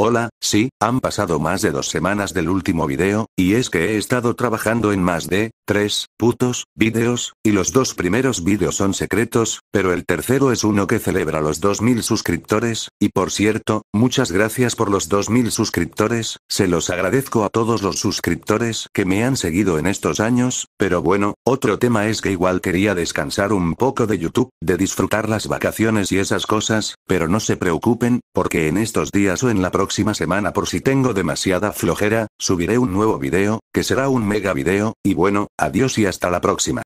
Hola, sí, han pasado más de dos semanas del último video, y es que he estado trabajando en más de, tres, putos, vídeos, y los dos primeros vídeos son secretos, pero el tercero es uno que celebra los 2000 suscriptores, y por cierto, muchas gracias por los 2000 suscriptores, se los agradezco a todos los suscriptores que me han seguido en estos años, pero bueno, otro tema es que igual quería descansar un poco de YouTube, de disfrutar las vacaciones y esas cosas, pero no se preocupen, porque en estos días o en la próxima semana por si tengo demasiada flojera, subiré un nuevo video que será un mega video, y bueno, adiós y hasta la próxima.